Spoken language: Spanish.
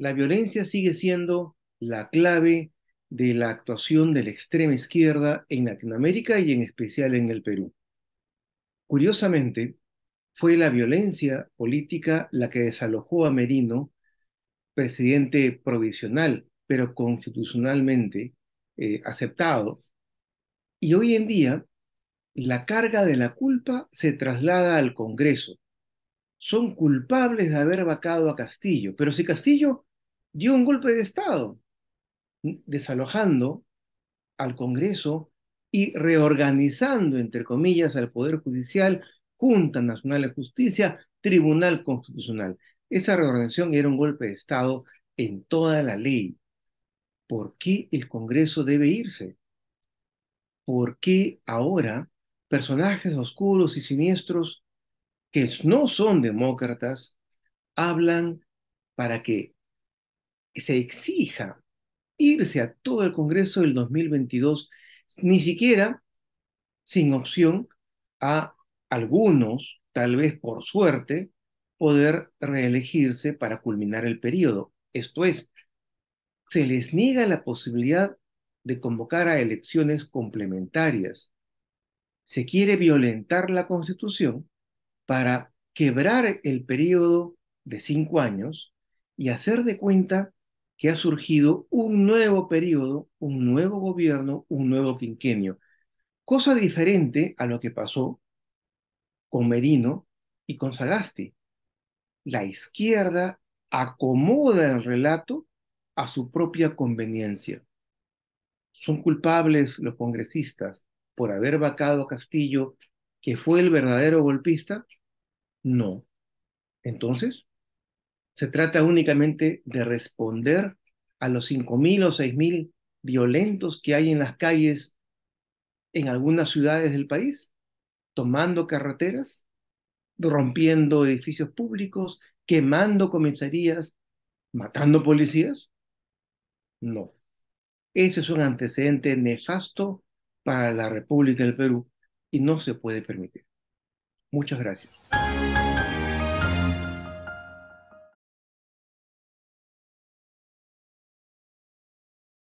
la violencia sigue siendo la clave de la actuación de la extrema izquierda en Latinoamérica y en especial en el Perú. Curiosamente, fue la violencia política la que desalojó a Merino, presidente provisional, pero constitucionalmente eh, aceptado. Y hoy en día, la carga de la culpa se traslada al Congreso. Son culpables de haber vacado a Castillo, pero si Castillo dio un golpe de Estado, desalojando al Congreso y reorganizando, entre comillas, al Poder Judicial, Junta Nacional de Justicia, Tribunal Constitucional. Esa reorganización era un golpe de Estado en toda la ley. ¿Por qué el Congreso debe irse? ¿Por qué ahora personajes oscuros y siniestros que no son demócratas hablan para que se exija irse a todo el Congreso del 2022, ni siquiera sin opción a algunos, tal vez por suerte, poder reelegirse para culminar el periodo. Esto es, se les niega la posibilidad de convocar a elecciones complementarias. Se quiere violentar la Constitución para quebrar el periodo de cinco años y hacer de cuenta que ha surgido un nuevo periodo, un nuevo gobierno, un nuevo quinquenio. Cosa diferente a lo que pasó con Merino y con Sagasti. La izquierda acomoda el relato a su propia conveniencia. Son culpables los congresistas por haber vacado a Castillo, que fue el verdadero golpista. No. Entonces, se trata únicamente de responder a los 5.000 o 6.000 violentos que hay en las calles en algunas ciudades del país, tomando carreteras, rompiendo edificios públicos, quemando comisarías, matando policías. No. Ese es un antecedente nefasto para la República del Perú y no se puede permitir. Muchas gracias.